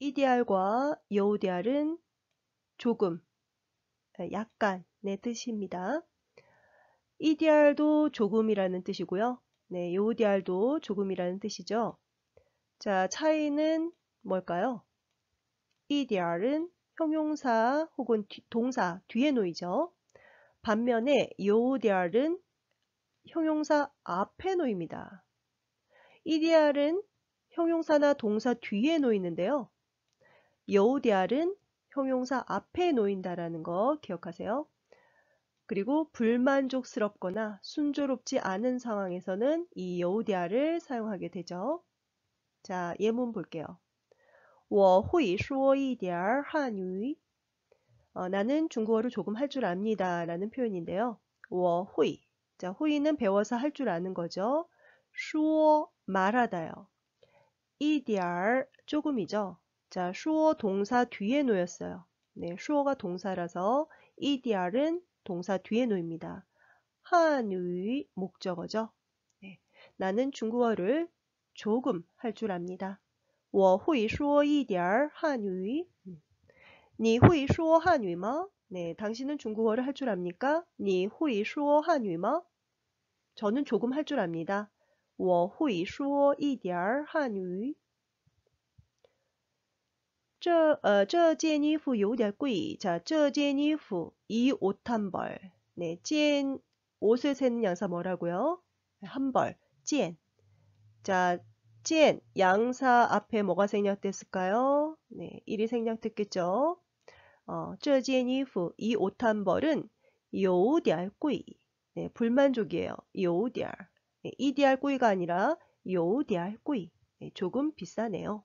이디알과 여우디알은 조금, 약간의 뜻입니다. 이디알도 조금이라는 뜻이고요. 네, 여우디알도 조금이라는 뜻이죠. 자, 차이는 뭘까요? 이디알은 형용사 혹은 동사 뒤에 놓이죠. 반면에 여우디알은 형용사 앞에 놓입니다. 이디알은 형용사나 동사 뒤에 놓이는데요. 여우디알은 형용사 앞에 놓인다라는 거 기억하세요. 그리고 불만족스럽거나 순조롭지 않은 상황에서는 이 여우디알을 사용하게 되죠. 자, 예문 볼게요. 我会说一点汉语. 어, 나는 중국어를 조금 할 줄 압니다. 라는 표현인데요. 我会. 자, 호의는 배워서 할 줄 아는 거죠. 说 말하다요. 一点 조금이죠. 자, 수어 동사 뒤에 놓였어요. 네, 수어가 동사라서 EDR은 동사 뒤에 놓입니다. 한유의 목적어죠. 네, 나는 중국어를 조금 할 줄 압니다. 我会说一点汉语.你会说汉语吗? 음. 네, 당신은 중국어를 할 줄 압니까? 你会说汉语吗? 저는 조금 할 줄 압니다. 我会说一点汉语. 저, 这呃这件衣服有 꾸이. 자这件 이후 이 옷 한 벌. 네, 件 옷을 세는 양사 뭐라고요? 한 벌. 件. 자, 件 양사 앞에 뭐가 생략됐을까요? 네, 1이 생략됐겠죠. 어, 这件 이후 이 옷 한 벌은 요点 디贵. 네, 불만족이에요. 요点. 디 네, 이디알 꾸이가 아니라 요点 디贵. 네, 조금 비싸네요.